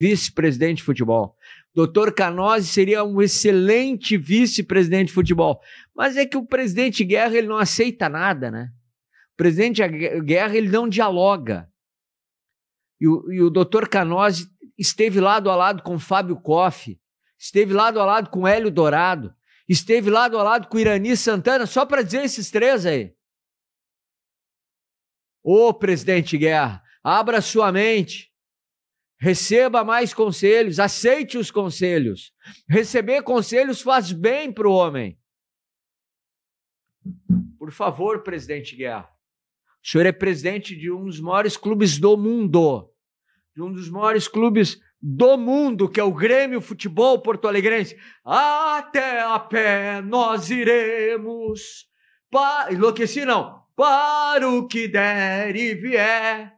vice-presidente de futebol. Doutor Canose seria um excelente vice-presidente de futebol. Mas é que o presidente Guerra ele não aceita nada, né? O presidente Guerra ele não dialoga. E o, e o doutor Canose esteve lado a lado com Fábio Koff, esteve lado a lado com Hélio Dourado, esteve lado a lado com Irani Santana, só para dizer esses três aí. Ô presidente Guerra, abra sua mente. Receba mais conselhos, aceite os conselhos. Receber conselhos faz bem para o homem. Por favor, presidente Guerra. O senhor é presidente de um dos maiores clubes do mundo. De um dos maiores clubes do mundo, que é o Grêmio Futebol Porto Alegrense. Até a pé nós iremos. Pa... Enlouqueci, não. Para o que der e vier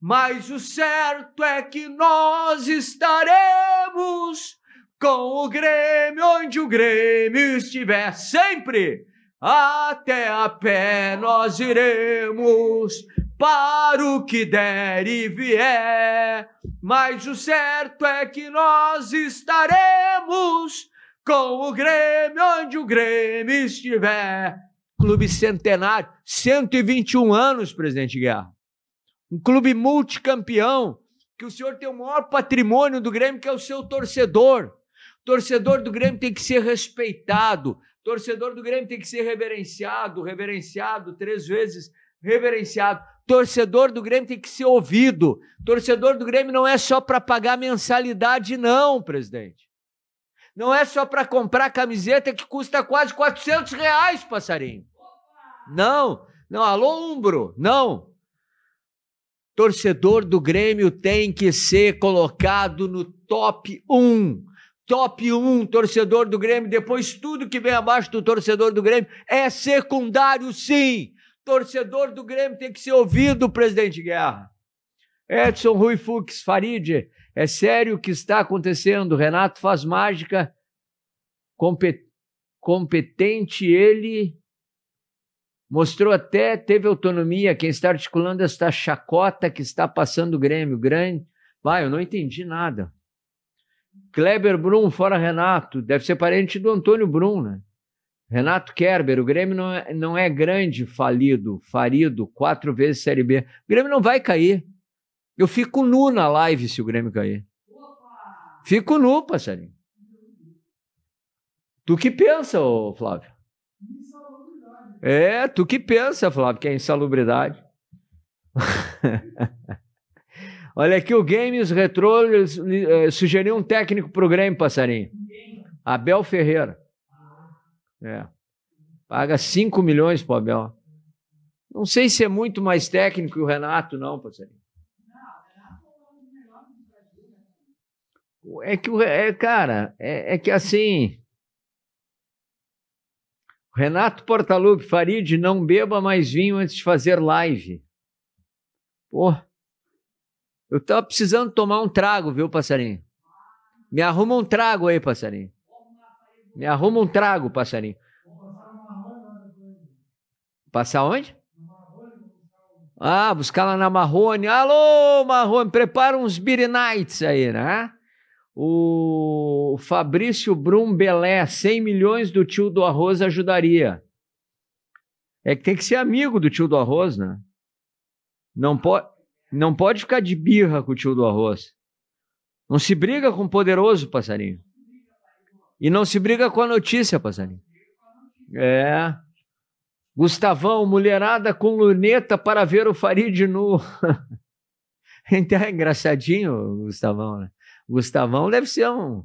mas o certo é que nós estaremos com o Grêmio onde o Grêmio estiver sempre. Até a pé nós iremos para o que der e vier. Mas o certo é que nós estaremos com o Grêmio onde o Grêmio estiver. Clube Centenário, 121 anos, presidente Guerra um clube multicampeão, que o senhor tem o maior patrimônio do Grêmio, que é o seu torcedor. torcedor do Grêmio tem que ser respeitado, torcedor do Grêmio tem que ser reverenciado, reverenciado três vezes, reverenciado. torcedor do Grêmio tem que ser ouvido. torcedor do Grêmio não é só para pagar mensalidade, não, presidente. Não é só para comprar camiseta que custa quase 400 reais, passarinho. Não, não, alô, Umbro, não torcedor do Grêmio tem que ser colocado no top 1. Top 1, torcedor do Grêmio, depois tudo que vem abaixo do torcedor do Grêmio é secundário, sim. Torcedor do Grêmio tem que ser ouvido, presidente Guerra. Edson Rui Fux, Farid, é sério o que está acontecendo. Renato faz mágica, competente ele Mostrou até, teve autonomia, quem está articulando esta chacota que está passando o Grêmio grande. Vai, eu não entendi nada. Kleber Brum, fora Renato, deve ser parente do Antônio Brum, né? Renato Kerber, o Grêmio não é, não é grande, falido, farido, quatro vezes Série B. O Grêmio não vai cair. Eu fico nu na live se o Grêmio cair. Opa! Fico nu, passarinho. Tu que pensa, Flávio? É, tu que pensa, Flávio, que é insalubridade. Olha aqui, o Games Retro eh, sugeriu um técnico para o Grêmio, passarinho. Abel Ferreira. É. Paga 5 milhões para Abel. Não sei se é muito mais técnico que o Renato, não, passarinho. É que, é, cara, é, é que assim, Renato Portaluppi, Farid, não beba mais vinho antes de fazer live. Pô, eu tava precisando tomar um trago, viu, passarinho? Me arruma um trago aí, passarinho. Me arruma um trago, passarinho. Passar onde? Ah, buscar lá na Marrone. Alô, Marrone, prepara uns beer nights aí, né? O Fabrício Brum Belé, 100 milhões do tio do arroz ajudaria. É que tem que ser amigo do tio do arroz, né? Não, po não pode ficar de birra com o tio do arroz. Não se briga com o poderoso, passarinho. E não se briga com a notícia, passarinho. É. Gustavão, mulherada com luneta para ver o Farid nu. Então é engraçadinho, Gustavão, né? Gustavão deve ser um,